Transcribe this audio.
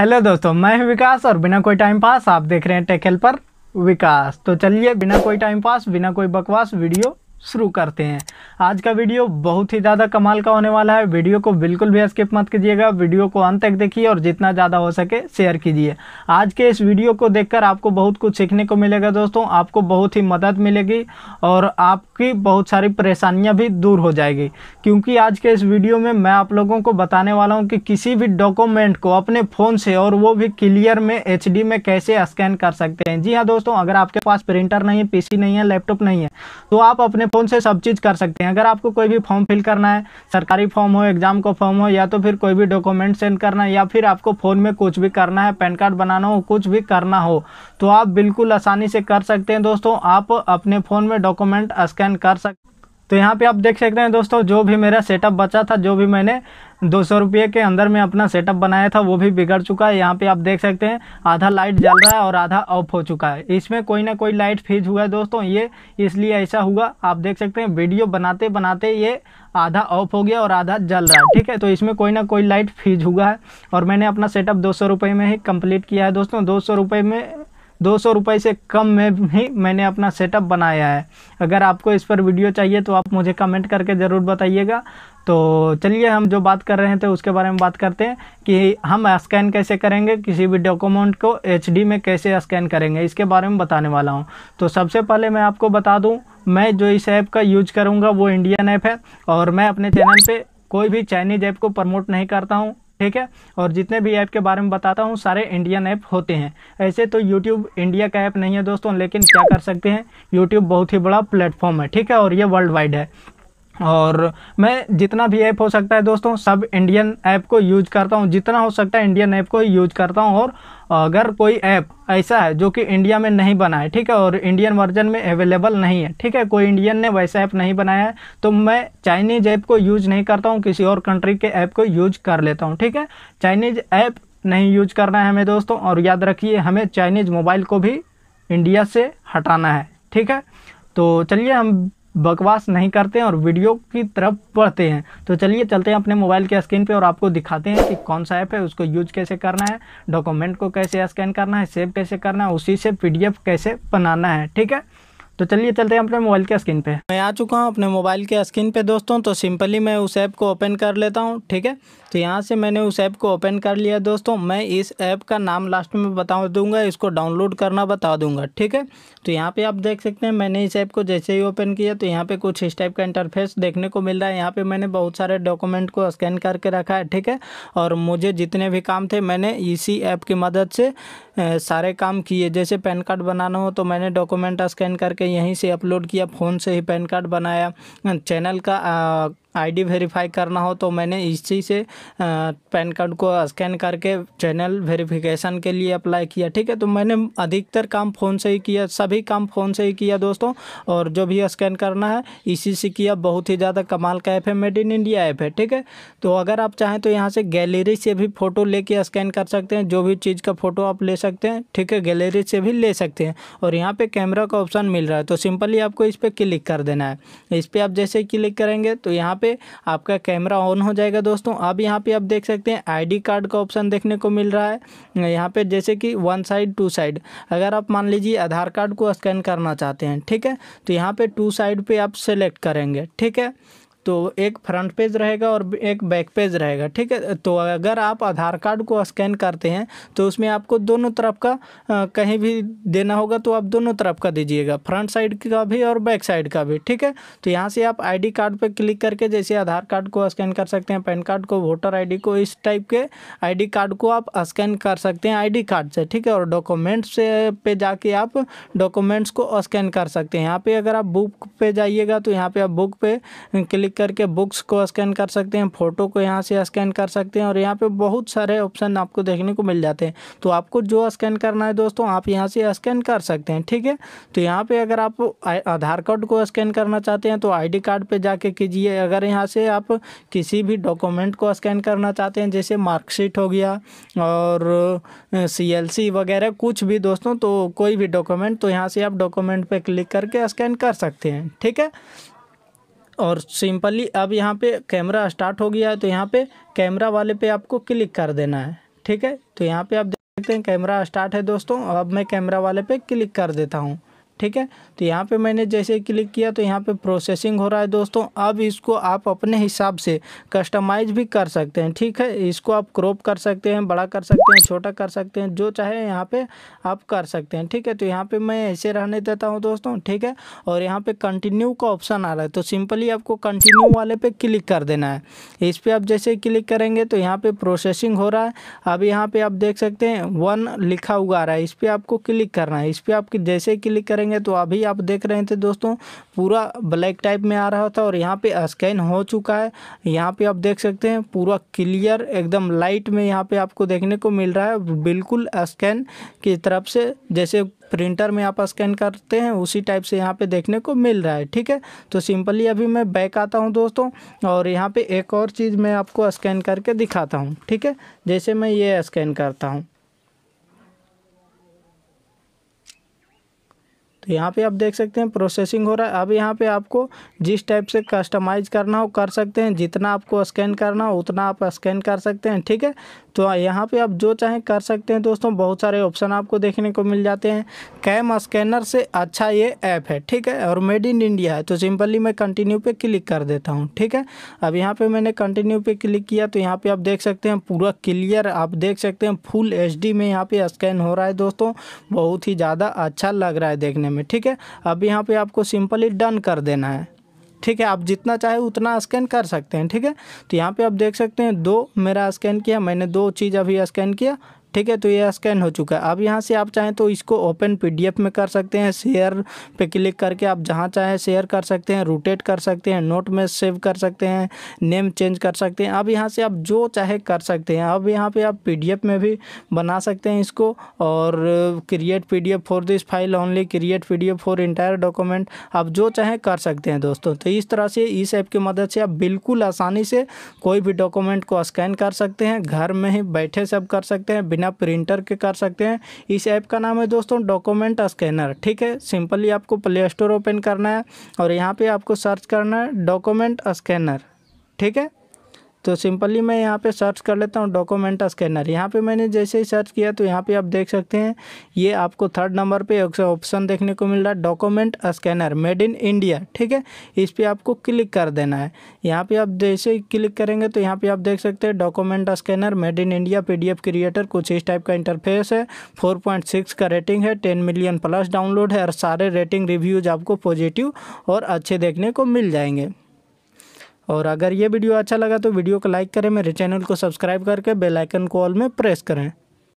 hello दोस्तों मैं हूं विकास और बिना कोई टाइम पास आप देख रहे हैं टेक पर विकास तो चलिए बिना कोई टाइम पास बिना कोई बकवास वीडियो शुरू करते हैं आज का वीडियो बहुत ही ज़्यादा कमाल का होने वाला है वीडियो को बिल्कुल भी स्किप मत कीजिएगा वीडियो को अंत तक देखिए और जितना ज़्यादा हो सके शेयर कीजिए आज के इस वीडियो को देखकर आपको बहुत कुछ सीखने को मिलेगा दोस्तों आपको बहुत ही मदद मिलेगी और आपकी बहुत सारी परेशानियाँ भी दूर हो जाएगी क्योंकि आज के इस वीडियो में मैं आप लोगों को बताने वाला हूँ कि किसी भी डॉक्यूमेंट को अपने फ़ोन से और वो भी क्लियर में एच में कैसे स्कैन कर सकते हैं जी हाँ दोस्तों अगर आपके पास प्रिंटर नहीं है पी नहीं है लैपटॉप नहीं है तो आप अपने फ़ोन से सब चीज़ कर सकते हैं अगर आपको कोई भी फॉर्म फिल करना है सरकारी फॉर्म हो एग्ज़ाम का फॉर्म हो या तो फिर कोई भी डॉक्यूमेंट सेंड करना है या फिर आपको फ़ोन में कुछ भी करना है पैन कार्ड बनाना हो कुछ भी करना हो तो आप बिल्कुल आसानी से कर सकते हैं दोस्तों आप अपने फ़ोन में डॉक्यूमेंट स्कैन कर सकते तो यहाँ पे आप देख सकते हैं दोस्तों जो भी मेरा सेटअप बचा था जो भी मैंने दो सौ रुपये के अंदर में अपना सेटअप बनाया था वो भी बिगड़ चुका है यहाँ पे आप देख सकते हैं आधा लाइट जल रहा है और आधा ऑफ हो चुका है इसमें कोई ना कोई लाइट फ्यूज हुआ है दोस्तों ये इसलिए ऐसा हुआ आप देख सकते हैं वीडियो बनाते बनाते ये आधा ऑफ हो गया और आधा जल रहा है ठीक है तो इसमें कोई ना कोई लाइट फ्यूज हुआ है और मैंने अपना सेटअप दो सौ में ही कम्प्लीट किया है दोस्तों दो सौ में दो सौ रुपये से कम में भी मैंने अपना सेटअप बनाया है अगर आपको इस पर वीडियो चाहिए तो आप मुझे कमेंट करके ज़रूर बताइएगा तो चलिए हम जो बात कर रहे थे तो उसके बारे में बात करते हैं कि हम स्कैन कैसे करेंगे किसी भी डॉक्यूमेंट को एच में कैसे स्कैन करेंगे इसके बारे में बताने वाला हूँ तो सबसे पहले मैं आपको बता दूँ मैं जो इस ऐप का यूज करूँगा वो इंडियन ऐप है और मैं अपने चैनल पर कोई भी चाइनीज़ ऐप को प्रमोट नहीं करता हूँ ठीक है और जितने भी ऐप के बारे में बताता हूँ सारे इंडियन ऐप होते हैं ऐसे तो यूट्यूब इंडिया का ऐप नहीं है दोस्तों लेकिन क्या कर सकते हैं यूट्यूब बहुत ही बड़ा प्लेटफॉर्म है ठीक है और ये वर्ल्ड वाइड है और मैं जितना भी ऐप हो सकता है दोस्तों सब इंडियन ऐप को यूज करता हूँ जितना हो सकता है इंडियन ऐप को यूज करता हूँ और अगर कोई ऐप ऐसा है जो कि इंडिया में नहीं बना है ठीक है और इंडियन वर्जन में अवेलेबल नहीं है ठीक है कोई इंडियन ने वैसा ऐप नहीं बनाया है तो मैं चाइनीज़ ऐप को यूज नहीं करता हूँ किसी और कंट्री के ऐप को यूज कर लेता हूँ ठीक है चाइनीज़ ऐप नहीं यूज करना है हमें दोस्तों और याद रखिए हमें चाइनीज़ मोबाइल को भी इंडिया से हटाना है ठीक है तो चलिए हम बकवास नहीं करते हैं और वीडियो की तरफ बढ़ते हैं तो चलिए चलते हैं अपने मोबाइल के स्क्रीन पे और आपको दिखाते हैं कि कौन सा ऐप है उसको यूज कैसे करना है डॉक्यूमेंट को कैसे स्कैन करना है सेव कैसे करना है उसी से पीडीएफ कैसे बनाना है ठीक है तो चलिए चलते हैं अपने मोबाइल के स्क्रीन पे मैं आ चुका हूँ अपने मोबाइल के स्क्रीन पे दोस्तों तो सिंपली मैं उस ऐप को ओपन कर लेता हूँ ठीक है तो यहाँ से मैंने उस ऐप को ओपन कर लिया दोस्तों मैं इस ऐप का नाम लास्ट में बता दूंगा इसको डाउनलोड करना बता दूंगा ठीक है तो यहाँ पे आप देख सकते हैं मैंने इस ऐप को जैसे ही ओपन किया तो यहाँ पे कुछ इस टाइप का इंटरफेस देखने को मिल रहा है यहाँ पे मैंने बहुत सारे डॉक्यूमेंट को स्कैन करके रखा है ठीक है और मुझे जितने भी काम थे मैंने इसी ऐप की मदद से सारे काम किए जैसे पैन कार्ड बनाना हो तो मैंने डॉक्यूमेंट स्कैन करके यहीं से अपलोड किया फ़ोन से ही पैन कार्ड बनाया चैनल का आ, आईडी वेरीफाई करना हो तो मैंने इसी से पैन कार्ड को स्कैन करके चैनल वेरिफिकेशन के लिए अप्लाई किया ठीक है तो मैंने अधिकतर काम फ़ोन से ही किया सभी काम फ़ोन से ही किया दोस्तों और जो भी स्कैन करना है इसी से किया बहुत ही ज़्यादा कमाल का ऐप है मेड इन इंडिया ऐप है ठीक है तो अगर आप चाहें तो यहाँ से गैलरी से भी फ़ोटो ले स्कैन कर सकते हैं जो भी चीज़ का फ़ोटो आप ले सकते हैं ठीक है गैलरी से भी ले सकते हैं और यहाँ पर कैमरा का ऑप्शन मिल रहा है तो सिंपली आपको इस पर क्लिक कर देना है इस पर आप जैसे क्लिक करेंगे तो यहाँ पे आपका कैमरा ऑन हो जाएगा दोस्तों अब यहाँ पे आप देख सकते हैं आईडी कार्ड का ऑप्शन देखने को मिल रहा है यहाँ पे जैसे कि वन साइड टू साइड अगर आप मान लीजिए आधार कार्ड को स्कैन करना चाहते हैं ठीक है तो यहाँ पर टू साइड पर आप सेलेक्ट करेंगे ठीक है तो एक फ्रंट पेज रहेगा और एक बैक पेज रहेगा ठीक है तो अगर आप आधार कार्ड को स्कैन करते हैं तो उसमें आपको दोनों तरफ का आ, कहीं भी देना होगा तो आप दोनों तरफ का दीजिएगा फ्रंट साइड का भी और बैक साइड का भी ठीक है तो यहाँ से आप आईडी कार्ड पर क्लिक करके जैसे आधार कार्ड को स्कैन कर सकते हैं पैन कार्ड को वोटर आई को इस टाइप के आई कार्ड को आप स्कैन कर सकते हैं आई कार्ड से ठीक है और डॉक्यूमेंट्स से पे जाके आप डॉक्यूमेंट्स को स्कैन कर सकते हैं यहाँ पर अगर आप बुक पर जाइएगा तो यहाँ पर आप बुक पर क्लिक क्लिक करके बुक्स को स्कैन कर सकते हैं फ़ोटो को यहाँ से स्कैन कर सकते हैं और यहाँ पे बहुत सारे ऑप्शन आपको देखने को मिल जाते हैं तो आपको जो स्कैन करना है दोस्तों आप यहाँ से स्कैन कर सकते हैं ठीक है तो यहाँ पर अगर आप आधार कार्ड को स्कैन करना चाहते हैं तो आई कार्ड पर जाके कीजिए अगर यहाँ से आप किसी भी डॉक्यूमेंट को स्कैन करना चाहते हैं जैसे मार्कशीट हो गया और सी वगैरह कुछ भी दोस्तों तो कोई भी डॉक्यूमेंट तो यहाँ से आप डॉक्यूमेंट पर क्लिक करके स्कैन कर सकते हैं ठीक है और सिंपली अब यहाँ पे कैमरा स्टार्ट हो गया है तो यहाँ पे कैमरा वाले पे आपको क्लिक कर देना है ठीक है तो यहाँ पे आप देख सकते हैं कैमरा स्टार्ट है दोस्तों अब मैं कैमरा वाले पे क्लिक कर देता हूँ ठीक है तो यहाँ पे मैंने जैसे क्लिक किया तो यहाँ पे प्रोसेसिंग हो रहा है दोस्तों अब इसको आप अपने हिसाब से कस्टमाइज भी कर सकते हैं ठीक है इसको आप क्रॉप कर सकते हैं बड़ा कर सकते हैं छोटा कर सकते हैं जो चाहे यहाँ पे आप कर सकते हैं ठीक है तो यहाँ पे मैं ऐसे रहने देता हूँ दोस्तों ठीक है और यहाँ पे कंटिन्यू का ऑप्शन आ रहा है तो सिंपली आपको कंटिन्यू वाले पे क्लिक कर देना है इस पर आप जैसे क्लिक करेंगे तो यहाँ पर प्रोसेसिंग हो रहा है अब यहाँ पर आप देख सकते हैं वन लिखा हुआ आ रहा है इस पर आपको क्लिक करना है इस पर आप जैसे क्लिक करेंगे करेंगे तो अभी आप देख रहे थे दोस्तों पूरा ब्लैक टाइप में आ रहा था और यहाँ पे स्कैन हो चुका है यहाँ पे आप देख सकते हैं पूरा क्लियर एकदम लाइट में यहाँ पे आपको देखने को मिल रहा है बिल्कुल स्कैन की तरफ से जैसे प्रिंटर में आप स्कैन करते हैं उसी टाइप से यहाँ पे देखने को मिल रहा है ठीक है तो सिंपली अभी मैं बैक आता हूँ दोस्तों और यहाँ पे एक और चीज़ मैं आपको स्कैन करके दिखाता हूँ ठीक है जैसे मैं ये स्कैन करता हूँ तो यहाँ पे आप देख सकते हैं प्रोसेसिंग हो रहा है अब यहाँ पे आपको जिस टाइप से कस्टमाइज करना हो कर सकते हैं जितना आपको स्कैन करना हो उतना आप स्कैन कर सकते हैं ठीक है तो यहाँ पे आप जो चाहें कर सकते हैं दोस्तों बहुत सारे ऑप्शन आपको देखने को मिल जाते हैं कैम स्कैनर से अच्छा ये ऐप है ठीक है और मेड इन इंडिया है तो सिंपली मैं कंटिन्यू पे क्लिक कर देता हूँ ठीक है अब यहाँ पे मैंने कंटिन्यू पे क्लिक किया तो यहाँ पे आप देख सकते हैं पूरा क्लियर आप देख सकते हैं फुल एच में यहाँ पे स्कैन हो रहा है दोस्तों बहुत ही ज़्यादा अच्छा लग रहा है देखने करने में ठीक है अब यहाँ पे आपको सिंपली डन कर देना है ठीक है आप जितना चाहे उतना स्कैन कर सकते हैं ठीक है तो यहाँ पे आप देख सकते हैं दो मेरा स्कैन किया मैंने दो चीज़ अभी स्कैन किया ठीक है तो ये स्कैन हो चुका है अब यहाँ से आप चाहें तो इसको ओपन पीडीएफ में कर सकते हैं शेयर पे क्लिक करके आप जहाँ चाहें शेयर कर सकते हैं रोटेट कर सकते हैं नोट में सेव कर सकते हैं नेम चेंज कर सकते हैं अब यहाँ से आप जो चाहे कर सकते हैं अब यहाँ पे आप पीडीएफ में भी बना सकते हैं इसको और create PDF for this file only create PDF for entire document आप जो चाहें कर सकते हैं दोस्तों तो इस तरह से इस ऐप की मदद से आप बिल्कुल आसानी से कोई भी डॉक्यूमेंट को स्कैन कर सकते हैं घर में ही बैठे सब कर सकते हैं बिना प्रिंटर के कर सकते हैं इस ऐप का नाम है दोस्तों डॉक्यूमेंट स्कैनर ठीक है सिंपली आपको प्ले स्टोर ओपन करना है और यहाँ पर आपको सर्च करना है डॉक्यूमेंट स्कैनर ठीक है तो सिंपली मैं यहाँ पे सर्च कर लेता हूँ डॉक्यूमेंट स्कैनर यहाँ पे मैंने जैसे ही सर्च किया तो यहाँ पे आप देख सकते हैं ये आपको थर्ड नंबर पे एक ऑप्शन देखने को मिल रहा है document scanner made in India ठीक है इस पर आपको क्लिक कर देना है यहाँ पे आप जैसे ही क्लिक करेंगे तो यहाँ पर आप देख सकते हैं document scanner made in India P creator कुछ इस टाइप का इंटरफेस है फोर का रेटिंग है टेन मिलियन प्लस डाउनलोड है और सारे रेटिंग रिव्यूज़ आपको पॉजिटिव और अच्छे देखने को मिल जाएंगे और अगर ये वीडियो अच्छा लगा तो वीडियो को लाइक करें मेरे चैनल को सब्सक्राइब करके बेलाइकन को ऑल में प्रेस करें